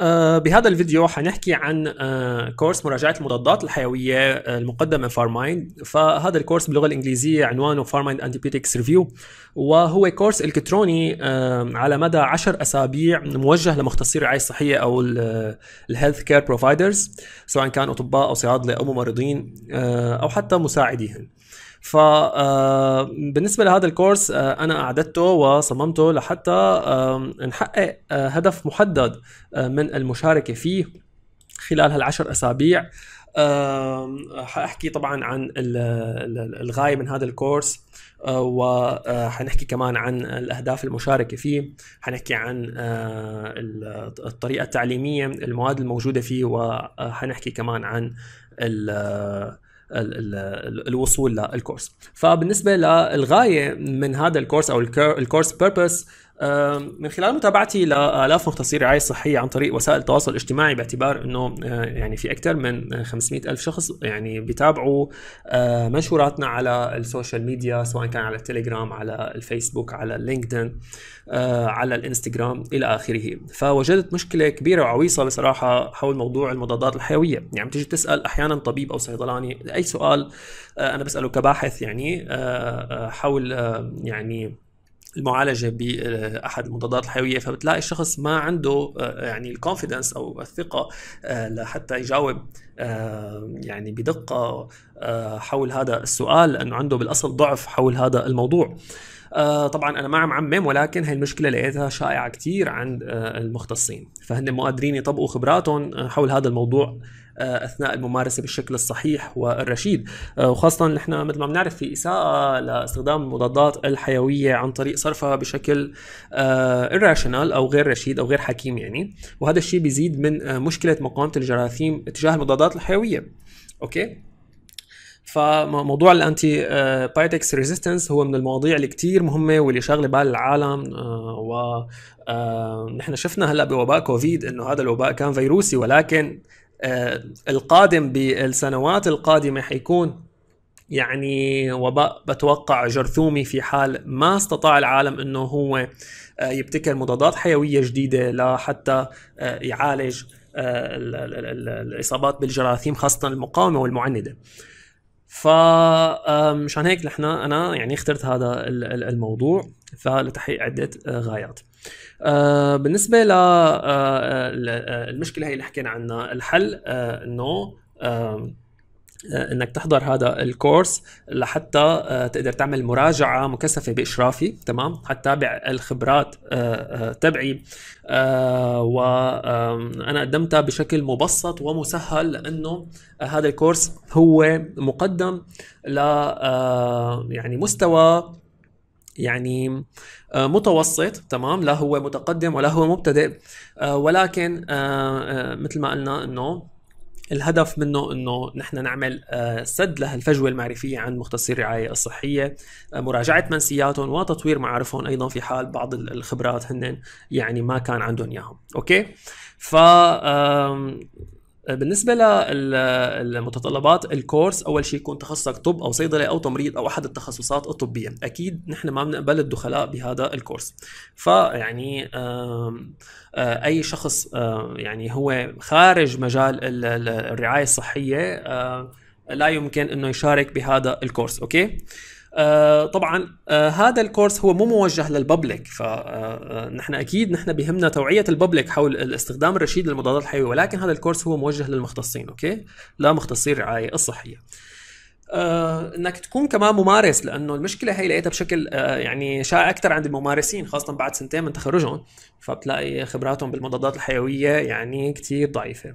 آه بهذا الفيديو حنحكي عن آه كورس مراجعة المضادات الحيوية المقدم من فارمايند فهذا الكورس باللغة الإنجليزية عنوانه فارمايند أنتيبيوتكس ريفيو وهو كورس إلكتروني آه، على مدى 10 أسابيع موجه لمختصي الرعاية الصحية أو الهيلث كير بروفايدرز سواء كان أطباء أو صيادلة أو ممرضين آه، أو حتى مساعديهم فبالنسبه آه، لهذا الكورس آه، انا اعددته وصممته لحتى آه، نحقق هدف محدد من المشاركه فيه خلال هالعشر اسابيع حاحكي طبعا عن الغايه من هذا الكورس وحنحكي كمان عن الاهداف المشاركه فيه حنحكي عن الطريقه التعليميه المواد الموجوده فيه وحنحكي كمان عن الوصول للكورس فبالنسبه للغايه من هذا الكورس او الكورس بيربس من خلال متابعتي لالاف آه، مختصين رعايه صحيه عن طريق وسائل التواصل الاجتماعي باعتبار انه آه، يعني في اكثر من 500 آه، الف شخص يعني بيتابعوا منشوراتنا على السوشيال ميديا سواء كان على التليجرام على الفيسبوك على اللينكدين على الانستغرام الى اخره فوجدت مشكله كبيره وعويصه بصراحه حول موضوع المضادات الحيويه يعني بتيجي تسال احيانا طبيب او صيدلاني اي سؤال انا بساله كباحث يعني حول يعني المعالجه باحد المضادات الحيويه فبتلاقي الشخص ما عنده آه، يعني الكونفيدنس او الثقه آه، لحتى يجاوب آه، يعني بدقه حول هذا السؤال لانه عنده بالاصل ضعف حول هذا الموضوع. طبعا انا ما عم عمم ولكن هاي المشكله لقيتها شائعه كثير عند المختصين فهن مو قادرين يطبقوا خبراتهم حول هذا الموضوع آه، اثناء الممارسه بالشكل الصحيح والرشيد آه، وخاصه نحن مثل ما بنعرف في اساءه لاستخدام المضادات الحيويه عن طريق صرفها بشكل آه، irrational او غير رشيد او غير حكيم يعني وهذا الشيء بيزيد من مشكله مقاومه الجراثيم تجاه المضادات الحيويه اوكي فموضوع الانتي بايتكس ريزيستنس هو من المواضيع اللي كثير مهمه واللي شاغله بال العالم و نحن شفنا هلا بوباء كوفيد انه هذا الوباء كان فيروسي ولكن آه، القادم بالسنوات القادمه حيكون يعني وباء بتوقع جرثومي في حال ما استطاع العالم انه هو آه، يبتكر مضادات حيويه جديده لحتى آه، يعالج الاصابات بالجراثيم خاصه المقاومه والمعنده. فمشان هيك نحن انا يعني اخترت هذا الموضوع فلتحقيق عده غايات. آه، بالنسبه للمشكله آه، آه، هي اللي حكينا عنها الحل انه انك تحضر هذا الكورس لحتى تقدر تعمل مراجعه مكثفه باشرافي تمام حتى الخبرات تبعي وانا قدمتها بشكل مبسط ومسهل لانه هذا الكورس هو مقدم ل يعني مستوى يعني آه، متوسط تمام لا هو متقدم ولا هو مبتدئ آه، ولكن آه، مثل ما قلنا انه الهدف منه انه نحن نعمل سد لهالفجوه المعرفيه عند مختصي الرعايه الصحيه، مراجعه منسياتهم وتطوير معارفهم ايضا في حال بعض الخبرات هن يعني ما كان عندهم اياهم، اوكي؟ ف بالنسبه للمتطلبات الكورس اول شيء يكون تخصصك طب او صيدله او تمريض او احد التخصصات الطبيه اكيد نحن ما بنقبل الدخلاء بهذا الكورس فيعني آه، اي شخص آه، يعني هو خارج مجال الرعايه الصحيه آه، لا يمكن انه يشارك بهذا الكورس اوكي آه طبعا آه هذا الكورس هو مو موجه للببليك فنحن آه، آه، اكيد نحن بهمنا توعيه الببليك حول الاستخدام الرشيد للمضادات الحيويه ولكن هذا الكورس هو موجه للمختصين اوكي لا مختصي الرعايه الصحيه آه انك تكون كمان ممارس لانه المشكله هي لقيتها بشكل آه يعني شائع اكثر عند الممارسين خاصه بعد سنتين من تخرجهم فبتلاقي خبراتهم بالمضادات الحيويه يعني كثير ضعيفه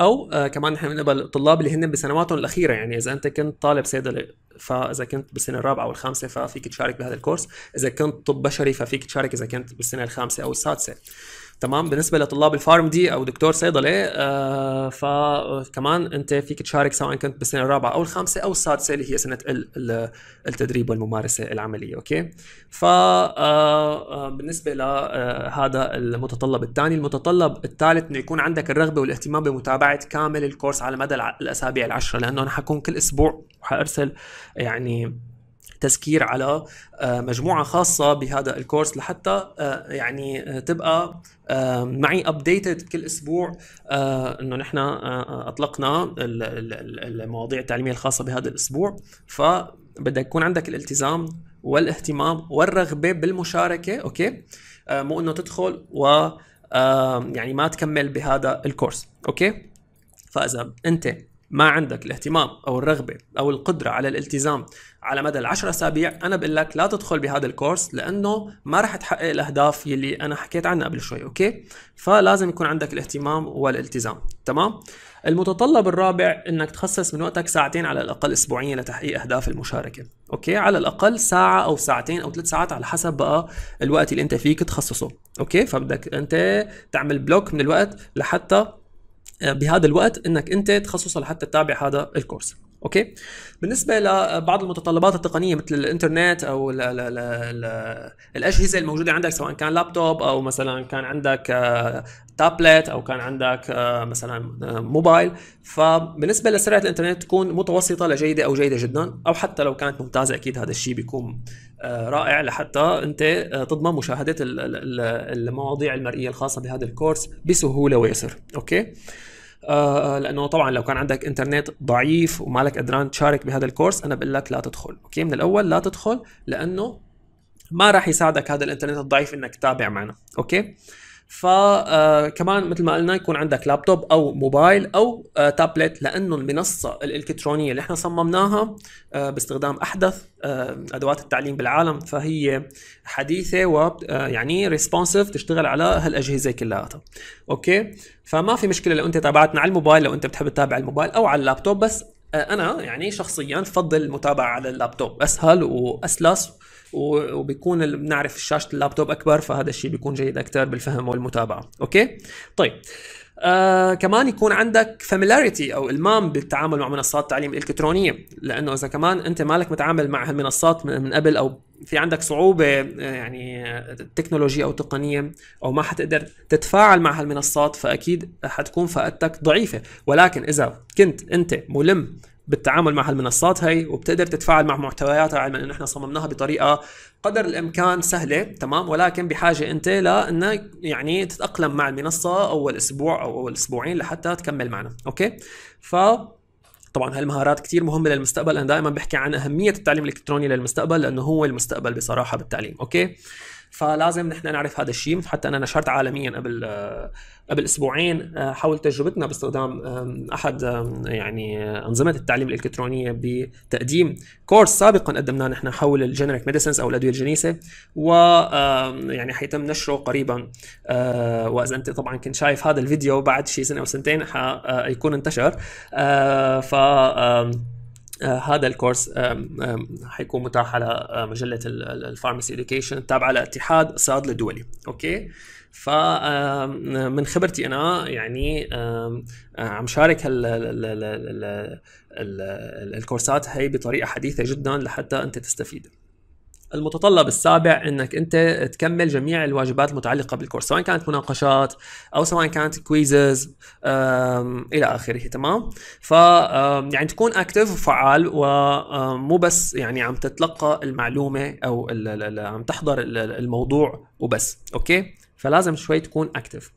او آه كمان نحن بنقبل الطلاب اللي هن بسنواتهم الاخيره يعني اذا انت كنت طالب صيدله فاذا كنت بالسنه الرابعه او الخامسه ففيك تشارك بهذا الكورس اذا كنت طب بشري ففيك تشارك اذا كنت بالسنه الخامسه او السادسه تمام بالنسبه لطلاب الفارم دي او دكتور صيدله آه فكمان انت فيك تشارك سواء كنت بالسنه الرابعه او الخامسه او السادسه اللي هي سنه التدريب والممارسه العمليه اوكي ف آه، آه، بالنسبه لهذا آه، المتطلب الثاني المتطلب الثالث انه يكون عندك الرغبه والاهتمام بمتابعه كامل الكورس على مدى الاسابيع العشره لانه انا حكون كل اسبوع وحارسل يعني تسكير على آه، مجموعه خاصه بهذا الكورس لحتى آه، يعني آه، تبقى معي ابديتد كل اسبوع انه نحن اطلقنا المواضيع التعليميه الخاصه بهذا الاسبوع فبدك يكون عندك الالتزام والاهتمام والرغبه بالمشاركه اوكي مو انه تدخل و يعني ما تكمل بهذا الكورس اوكي فاذا انت ما عندك الاهتمام او الرغبه او القدره على الالتزام على مدى العشر اسابيع انا بقول لك لا تدخل بهذا الكورس لانه ما رح تحقق الاهداف يلي انا حكيت عنها قبل شوي اوكي فلازم يكون عندك الاهتمام والالتزام تمام المتطلب الرابع انك تخصص من وقتك ساعتين على الاقل اسبوعيا لتحقيق اهداف المشاركه اوكي على الاقل ساعه او ساعتين او ثلاث ساعات على حسب بقى الوقت اللي انت فيك تخصصه اوكي فبدك انت تعمل بلوك من الوقت لحتى آه، بهذا الوقت انك انت تخصصها لحتى تتابع هذا الكورس اوكي بالنسبه لبعض آه، المتطلبات التقنيه مثل الانترنت او ل ل ل ل الاجهزه الموجوده عندك سواء كان لابتوب او مثلا كان عندك آه، تابلت او كان عندك آه، مثلا آه، موبايل فبالنسبه لسرعه الانترنت تكون متوسطه لجيده او جيده جدا او حتى لو كانت ممتازه اكيد هذا الشيء بيكون آه، رائع لحتى انت تضمن مشاهده المواضيع المرئيه الخاصه بهذا الكورس بسهوله ويسر اوكي لانه طبعا لو كان عندك انترنت ضعيف ومالك قدران تشارك بهذا الكورس انا بقول لك لا تدخل اوكي من الاول لا تدخل لانه ما راح يساعدك هذا الانترنت الضعيف انك تتابع معنا اوكي فكمان آه، مثل ما قلنا يكون عندك لابتوب او موبايل او آه، تابلت لانه المنصه الالكترونيه اللي احنا صممناها آه، باستخدام احدث ادوات التعليم بالعالم فهي حديثه ويعني ريسبونسيف تشتغل على هالاجهزه كلياتها اوكي فما في مشكله لو انت تابعتنا على الموبايل لو انت بتحب تتابع الموبايل او على اللابتوب بس انا يعني شخصيا بفضل المتابعه على اللابتوب اسهل واسلس وبيكون بنعرف شاشه اللابتوب اكبر فهذا الشيء بيكون جيد اكثر بالفهم والمتابعه اوكي طيب آه كمان يكون عندك فاميلاريتي او المام بالتعامل مع منصات التعليم الالكترونيه لانه اذا كمان انت مالك متعامل مع هالمنصات من قبل او في عندك صعوبه آه، يعني تكنولوجيا او تقنيه او ما حتقدر تتفاعل مع هالمنصات فاكيد حتكون فائدتك ضعيفه ولكن اذا كنت انت ملم بالتعامل مع هالمنصات هي وبتقدر تتفاعل مع محتوياتها علما انه احنا صممناها بطريقه قدر الامكان سهله تمام ولكن بحاجه انت لانك يعني تتاقلم مع المنصه اول اسبوع او اول اسبوعين لحتى تكمل معنا اوكي ف طبعا هالمهارات كثير مهمه للمستقبل انا دائما بحكي عن اهميه التعليم الالكتروني للمستقبل لانه هو المستقبل بصراحه بالتعليم اوكي فلازم نحن نعرف هذا الشيء حتى انا نشرت عالميا قبل قبل اسبوعين حول تجربتنا باستخدام احد يعني انظمه التعليم الالكترونيه بتقديم كورس سابقا قدمناه نحن حول الجنريك ميديسنز او الادويه الجنيسه و يعني حيتم نشره قريبا واذا انت طبعا كنت شايف هذا الفيديو بعد شيء سنه او سنتين حيكون انتشر ف آه هذا الكورس حيكون متاح على آه، مجله الفارماسي اديوكيشن التابعه لاتحاد الصيادله الدولي اوكي فمن خبرتي انا يعني آه، عم شارك هال الكورسات هي بطريقه حديثه جدا لحتى انت تستفيد المتطلب السابع انك انت تكمل جميع الواجبات المتعلقه بالكورس سواء كانت مناقشات او سواء كانت كويزز الى اخره تمام ف يعني تكون اكتف وفعال ومو بس يعني عم تتلقى المعلومه او الـ الـ عم تحضر الموضوع وبس اوكي فلازم شوي تكون اكتف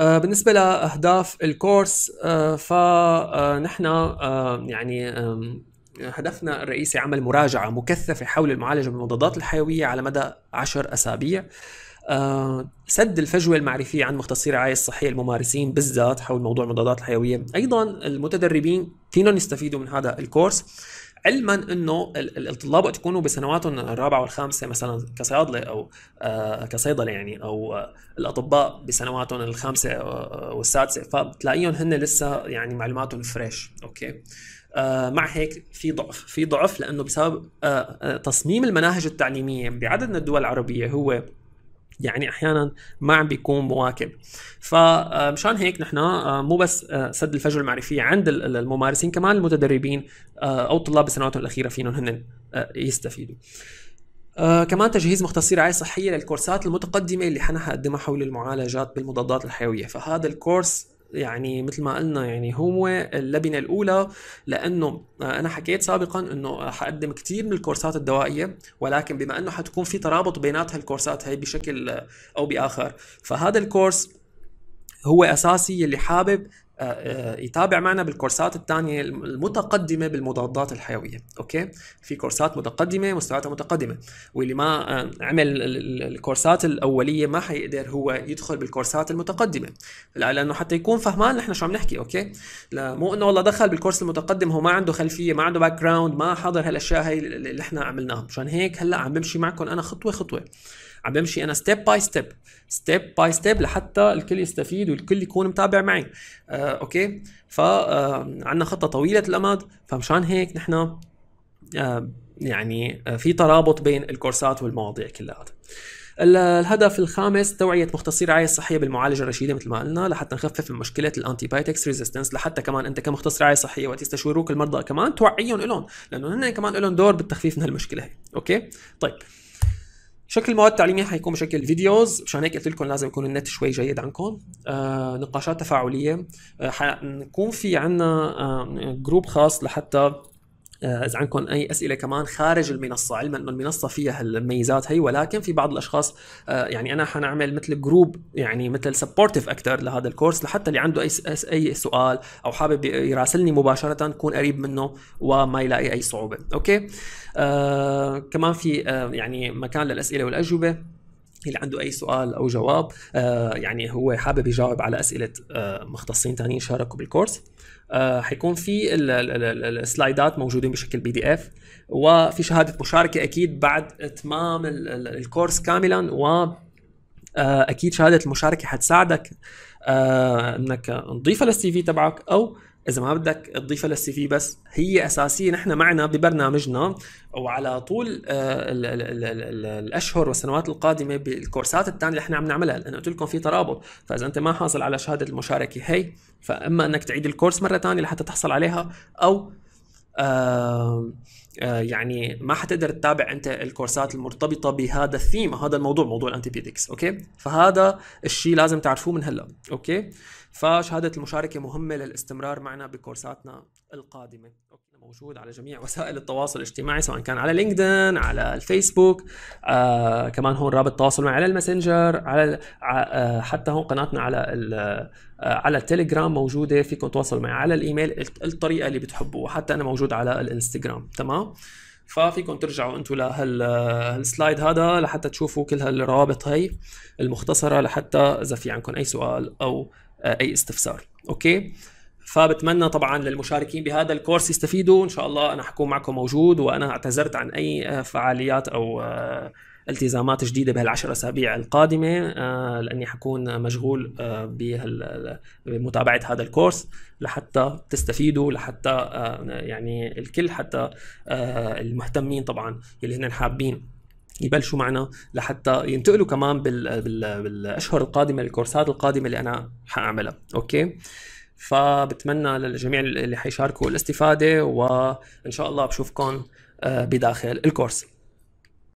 آه، بالنسبه لاهداف الكورس آه، فنحن آه، يعني هدفنا الرئيسي عمل مراجعة مكثفة حول المعالجة بالمضادات الحيوية على مدى عشر أسابيع آه، سد الفجوة المعرفية عن مختصي الرعاية الصحية الممارسين بالذات حول موضوع المضادات الحيوية أيضا المتدربين فينا يستفيدوا من هذا الكورس علما انه الطلاب وقت يكونوا بسنواتهم الرابعه والخامسه مثلا كصيادله او آه، كصيدله يعني او آه، الاطباء بسنواتهم الخامسه آه، والسادسه فبتلاقيهم هن لسه يعني معلوماتهم فريش اوكي مع هيك في ضعف في ضعف لانه بسبب تصميم المناهج التعليميه بعدد من الدول العربيه هو يعني احيانا ما عم بيكون مواكب فمشان آه، هيك نحن آه، مو بس آه، سد الفجوه المعرفيه عند الممارسين كمان المتدربين او الطلاب بسنواتهم الاخيره فينهم هن يستفيدوا آه كمان تجهيز مختصي رعاية صحية للكورسات المتقدمة اللي حنقدمها حول المعالجات بالمضادات الحيوية فهذا الكورس يعني مثل ما قلنا يعني هو اللبنه الاولى لانه انا حكيت سابقا انه حقدم كثير من الكورسات الدوائيه ولكن بما انه حتكون في ترابط بينات هالكورسات هي بشكل او باخر فهذا الكورس هو اساسي اللي حابب آه، آه، يتابع معنا بالكورسات الثانيه المتقدمه بالمضادات الحيويه اوكي في كورسات متقدمه مستوياتها متقدمه واللي ما آه، عمل الكورسات الاوليه ما حيقدر هو يدخل بالكورسات المتقدمه لانه حتى يكون فهمان نحن شو عم نحكي اوكي مو انه والله دخل بالكورس المتقدم هو ما عنده خلفيه ما عنده باك جراوند ما حضر هالاشياء هي اللي احنا عملناها مشان هيك هلا عم بمشي معكم انا خطوه خطوه عم بمشي انا ستيب باي ستيب ستيب باي ستيب لحتى الكل يستفيد والكل يكون متابع معي آه اوكي ف آه، عندنا خطه طويله الامد فمشان هيك نحن آه يعني آه، في ترابط بين الكورسات والمواضيع كلها الهدف الخامس توعية مختصي الرعاية الصحية بالمعالجة الرشيدة مثل ما قلنا لحتى نخفف من مشكلة الانتي بايتكس ريزيستنس لحتى كمان انت كمختص رعاية صحية وقت يستشيروك المرضى كمان توعيهم لهم لانه هن كمان لهم دور بالتخفيف من هالمشكلة هي اوكي طيب شكل المواد التعليميه حيكون بشكل فيديوز مشان هيك قلت لكم لازم يكون النت شوي جيد عندكم آه نقاشات تفاعليه آه حنكون في عندنا آه جروب خاص لحتى آه، اذا عندكم اي اسئله كمان خارج المنصه علما انه المنصه فيها الميزات هي ولكن في بعض الاشخاص آه، يعني انا حنعمل مثل جروب يعني مثل سبورتيف اكثر لهذا الكورس لحتى اللي عنده اي اي سؤال او حابب يراسلني مباشره كون قريب منه وما يلاقي اي صعوبه اوكي آه كمان في آه، يعني مكان للاسئله والاجوبه اللي عنده اي سؤال او جواب آه يعني هو حابب يجاوب على اسئله آه مختصين ثانيين شاركوا بالكورس آه حيكون في السلايدات موجودين بشكل بي دي اف وفي شهاده مشاركه اكيد بعد اتمام الكورس كاملا و آه، اكيد شهاده المشاركه حتساعدك آه، انك نضيفها للسي في تبعك او اذا ما بدك تضيفها للسي في بس هي اساسيه نحن معنا ببرنامجنا وعلى طول آه، الاشهر والسنوات القادمه بالكورسات الثانيه اللي احنا عم نعملها لانه قلت لكم في ترابط فاذا انت ما حاصل على شهاده المشاركه هي فاما انك تعيد الكورس مره ثانيه لحتى تحصل عليها او آه، آه، يعني ما حتقدر تتابع انت الكورسات المرتبطه بهذا الثيم هذا الموضوع موضوع الانتيبيوتكس اوكي فهذا الشيء لازم تعرفوه من هلا اوكي فشهاده المشاركه مهمه للاستمرار معنا بكورساتنا القادمه أوكي. موجود على جميع وسائل التواصل الاجتماعي سواء كان على لينكدين على الفيسبوك آه كمان هون رابط تواصل معي على الماسنجر على آه حتى هون قناتنا على آه، على التليجرام موجوده فيكم تواصل معي على الايميل الطريقه اللي بتحبوها حتى انا موجود على الانستغرام تمام ففيكم ترجعوا انتم لهالسلايد هذا لحتى تشوفوا كل هالروابط هي المختصره لحتى اذا في عندكم اي سؤال او آه، اي استفسار اوكي فبتمنى طبعا للمشاركين بهذا الكورس يستفيدوا ان شاء الله انا حكون معكم موجود وانا اعتذرت عن اي آه، فعاليات او آه، التزامات جديده بهالعشر اسابيع القادمه آه، لاني حكون مشغول بمتابعه هذا الكورس لحتى تستفيدوا لحتى يعني الكل حتى المهتمين طبعا اللي هن حابين يبلشوا معنا لحتى ينتقلوا كمان بالاشهر القادمه الكورسات القادمه اللي انا حاعملها اوكي فبتمنى للجميع اللي حيشاركوا الاستفاده وان شاء الله بشوفكم آه، بداخل الكورس